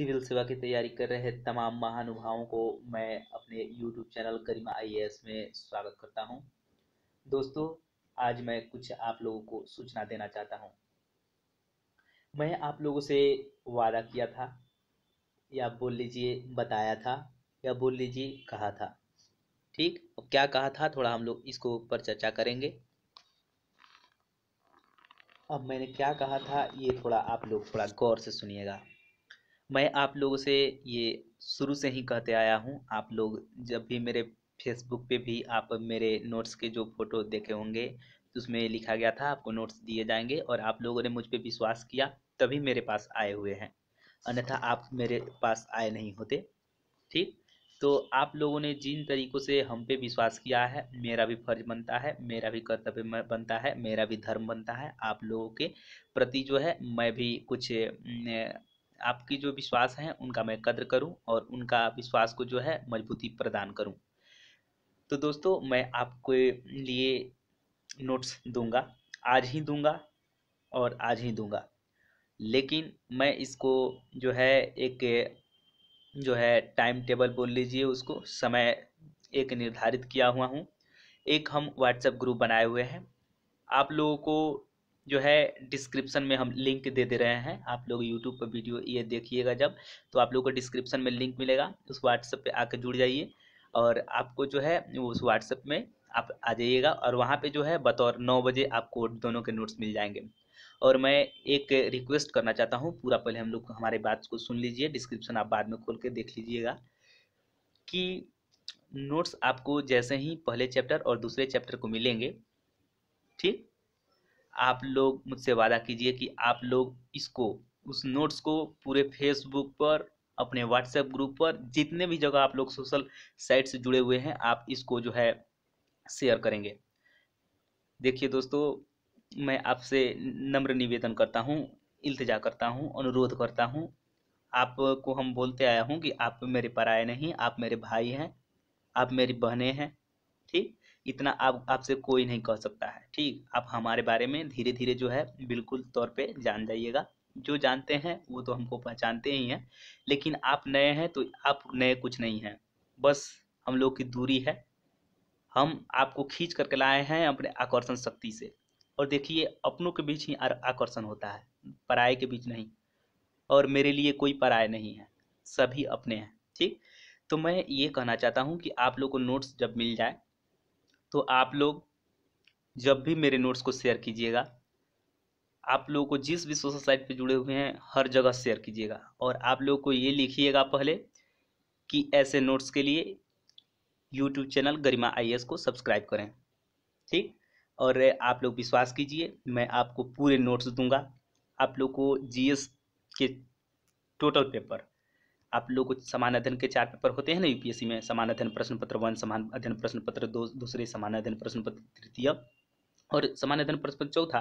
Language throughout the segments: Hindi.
सिविल सेवा की तैयारी कर रहे तमाम महानुभावों को मैं अपने यूट्यूब चैनल गरिमा आई में स्वागत करता हूं। दोस्तों आज मैं कुछ आप लोगों को सूचना देना चाहता हूं। मैं आप लोगों से वादा किया था या बोल लीजिए बताया था या बोल लीजिए कहा था ठीक अब क्या कहा था थोड़ा हम लोग इसको ऊपर चर्चा करेंगे अब मैंने क्या कहा था ये थोड़ा आप लोग थोड़ा गौर से सुनिएगा मैं आप लोगों से ये शुरू से ही कहते आया हूँ आप लोग जब भी मेरे फेसबुक पे भी आप मेरे नोट्स के जो फ़ोटो देखे होंगे तो उसमें लिखा गया था आपको नोट्स दिए जाएंगे और आप लोगों ने मुझ पर विश्वास किया तभी मेरे पास आए हुए हैं अन्यथा आप मेरे पास आए नहीं होते ठीक तो आप लोगों ने जिन तरीक़ों से हम पे विश्वास किया है मेरा भी फर्ज बनता है मेरा भी कर्तव्य बनता है मेरा भी धर्म बनता है आप लोगों के प्रति जो है मैं भी कुछ आपकी जो विश्वास हैं उनका मैं कद्र करूं और उनका विश्वास को जो है मजबूती प्रदान करूं तो दोस्तों मैं आपके लिए नोट्स दूंगा आज ही दूंगा और आज ही दूंगा लेकिन मैं इसको जो है एक जो है टाइम टेबल बोल लीजिए उसको समय एक निर्धारित किया हुआ हूँ एक हम व्हाट्सएप ग्रुप बनाए हुए हैं आप लोगों को जो है डिस्क्रिप्शन में हम लिंक दे दे रहे हैं आप लोग यूट्यूब पर वीडियो ये देखिएगा जब तो आप लोग को डिस्क्रिप्शन में लिंक मिलेगा उस व्हाट्सएप पर आकर जुड़ जाइए और आपको जो है उस व्हाट्सएप में आप आ जाइएगा और वहाँ पे जो है बतौर नौ बजे आपको दोनों के नोट्स मिल जाएंगे और मैं एक रिक्वेस्ट करना चाहता हूँ पूरा पहले हम लोग हमारे बात को सुन लीजिए डिस्क्रिप्शन आप बाद में खोल के देख लीजिएगा कि नोट्स आपको जैसे ही पहले चैप्टर और दूसरे चैप्टर को मिलेंगे ठीक आप लोग मुझसे वादा कीजिए कि आप लोग इसको उस नोट्स को पूरे फेसबुक पर अपने व्हाट्सएप ग्रुप पर जितने भी जगह आप लोग सोशल साइट से जुड़े हुए हैं आप इसको जो है शेयर करेंगे देखिए दोस्तों मैं आपसे नम्र निवेदन करता हूँ इल्तजा करता हूँ अनुरोध करता हूँ आपको हम बोलते आया हूँ कि आप मेरे पराए नहीं आप मेरे भाई हैं आप मेरी बहनें हैं ठीक इतना आप आपसे कोई नहीं कह सकता है ठीक आप हमारे बारे में धीरे धीरे जो है बिल्कुल तौर पे जान जाइएगा जो जानते हैं वो तो हमको पहचानते ही हैं लेकिन आप नए हैं तो आप नए कुछ नहीं हैं बस हम लोग की दूरी है हम आपको खींच करके लाए हैं अपने आकर्षण शक्ति से और देखिए अपनों के बीच ही आकर्षण होता है पराए के बीच नहीं और मेरे लिए कोई पराए नहीं है सभी अपने हैं ठीक तो मैं ये कहना चाहता हूँ कि आप लोग को नोट्स जब मिल जाए तो आप लोग जब भी मेरे नोट्स को शेयर कीजिएगा आप लोगों को जिस भी सोशल साइट पे जुड़े हुए हैं हर जगह शेयर कीजिएगा और आप लोगों को ये लिखिएगा पहले कि ऐसे नोट्स के लिए यूट्यूब चैनल गरिमा आई को सब्सक्राइब करें ठीक और आप लोग विश्वास कीजिए मैं आपको पूरे नोट्स दूंगा आप लोग को जीएस के टोटल पेपर आप लोग कुछ समान अध्ययन के चार पेपर होते हैं ना यूपीएससी में समान अध्ययन प्रश्न पत्र वन समान अध्ययन प्रश्न पत्र दो दूसरे समान अध्ययन प्रश्न पत्र तृतीय और समान अध्ययन प्रश्न पत्र चौथा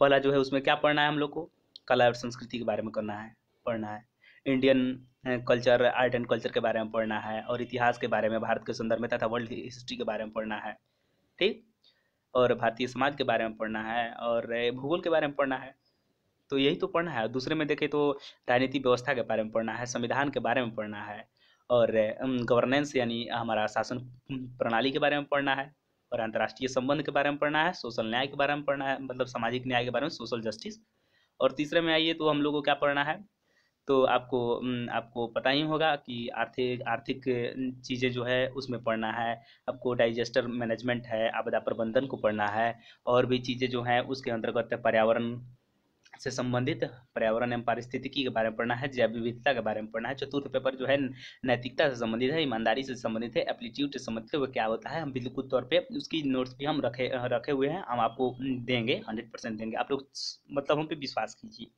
पहला जो है उसमें क्या पढ़ना है हम लोग को कला और संस्कृति के बारे में करना है पढ़ना है Indian culture art and culture के बारे में पढ़ना है और इतिहास के बारे में भारत के संदर्भ में तथा वर्ल्ड हिस्ट्री के बारे में पढ़ना है ठीक और भारतीय समाज के बारे में पढ़ना है और भूगोल के बारे में पढ़ना है तो यही तो पढ़ना है दूसरे में देखें तो राजनीति व्यवस्था के बारे में पढ़ना है संविधान के बारे में पढ़ना है और गवर्नेंस यानी हमारा शासन प्रणाली के बारे में पढ़ना है और अंतर्राष्ट्रीय संबंध के बारे में पढ़ना है सोशल न्याय के बारे में पढ़ना है मतलब सामाजिक न्याय के बारे में सोशल जस्टिस और तीसरे में आइए तो हम लोग को क्या पढ़ना है तो आपको आपको पता ही होगा कि आर्थिक आर्थिक चीज़ें जो है उसमें पढ़ना है आपको डाइजेस्टर मैनेजमेंट है आपदा प्रबंधन को पढ़ना है और भी चीज़ें जो हैं उसके अंतर्गत पर्यावरण से संबंधित पर्यावरण एवं पारिस्थितिकी के बारे में पढ़ना है जैव विविधता के बारे में पढ़ना है चतुर्थ पेपर जो है नैतिकता से संबंधित है ईमानदारी से संबंधित है एप्लीट्यूड से संबंधित है वो क्या होता है हम बिल्कुल तौर पर उसकी नोट्स भी हम रखे रखे हुए हैं हम आपको देंगे हंड्रेड परसेंट देंगे आप लोग मतलब हम पे विश्वास कीजिए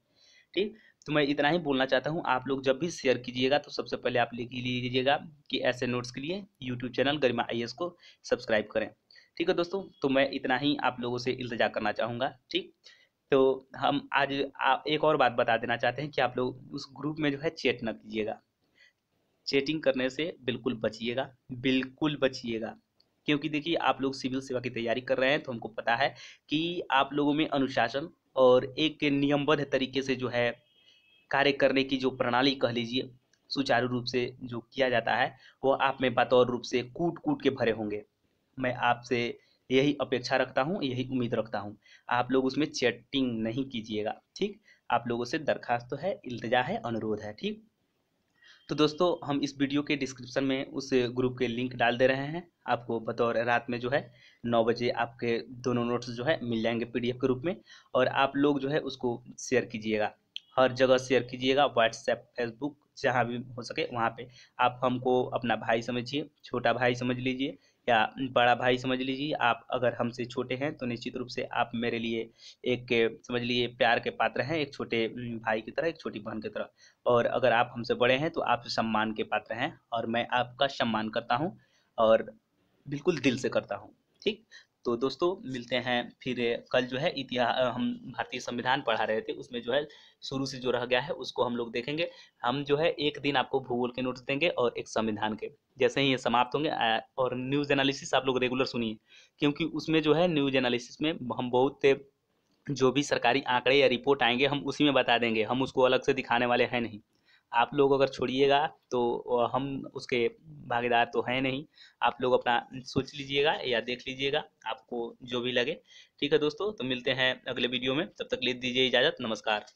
ठीक तो मैं इतना ही बोलना चाहता हूँ आप लोग जब भी शेयर कीजिएगा तो सबसे पहले आप लिख लीजिएगा कि ऐसे नोट्स के लिए यूट्यूब चैनल गरिमा आई को सब्सक्राइब करें ठीक है दोस्तों तो मैं इतना ही आप लोगों से इल्तजा करना चाहूँगा ठीक तो हम आज आ, एक और बात बता देना चाहते हैं कि आप लोग उस ग्रुप में जो है चैट ना कीजिएगा चैटिंग करने से बिल्कुल बचिएगा बिल्कुल बचिएगा क्योंकि देखिए आप लोग सिविल सेवा की तैयारी कर रहे हैं तो हमको पता है कि आप लोगों में अनुशासन और एक नियमबद्ध तरीके से जो है कार्य करने की जो प्रणाली कह लीजिए सुचारू रूप से जो किया जाता है वो आप में बतौर रूप से कूट कूट के भरे होंगे मैं आपसे यही अपेक्षा रखता हूँ यही उम्मीद रखता हूँ आप लोग उसमें चैटिंग नहीं कीजिएगा ठीक आप लोगों से दरखास्त तो है इल्तजा है अनुरोध है ठीक तो दोस्तों हम इस वीडियो के डिस्क्रिप्शन में उस ग्रुप के लिंक डाल दे रहे हैं आपको बतौर रात में जो है नौ बजे आपके दोनों नोट्स जो है मिल जाएंगे पीडीएफ के रूप में और आप लोग जो है उसको शेयर कीजिएगा हर जगह शेयर कीजिएगा व्हाट्सएप फेसबुक जहाँ भी हो सके वहाँ पे आप हमको अपना भाई समझिए छोटा भाई समझ लीजिए या बड़ा भाई समझ लीजिए आप अगर हमसे छोटे हैं तो निश्चित रूप से आप मेरे लिए एक समझ लीजिए प्यार के पात्र हैं एक छोटे भाई की तरह एक छोटी बहन की तरह और अगर आप हमसे बड़े हैं तो आप सम्मान के पात्र हैं और मैं आपका सम्मान करता हूँ और बिल्कुल दिल से करता हूँ ठीक तो दोस्तों मिलते हैं फिर कल जो है इतिहास हम भारतीय संविधान पढ़ा रहे थे उसमें जो है शुरू से जो रह गया है उसको हम लोग देखेंगे हम जो है एक दिन आपको भूगोल के नोट्स देंगे और एक संविधान के जैसे ही ये समाप्त होंगे और न्यूज़ एनालिसिस आप लोग रेगुलर सुनिए क्योंकि उसमें जो है न्यूज़ एनालिसिस में हम बहुत जो भी सरकारी आंकड़े या रिपोर्ट आएंगे हम उसी में बता देंगे हम उसको अलग से दिखाने वाले हैं नहीं आप लोग अगर छोड़िएगा तो हम उसके भागीदार तो हैं नहीं आप लोग अपना सोच लीजिएगा या देख लीजिएगा आपको जो भी लगे ठीक है दोस्तों तो मिलते हैं अगले वीडियो में तब तक ले दीजिए इजाज़त नमस्कार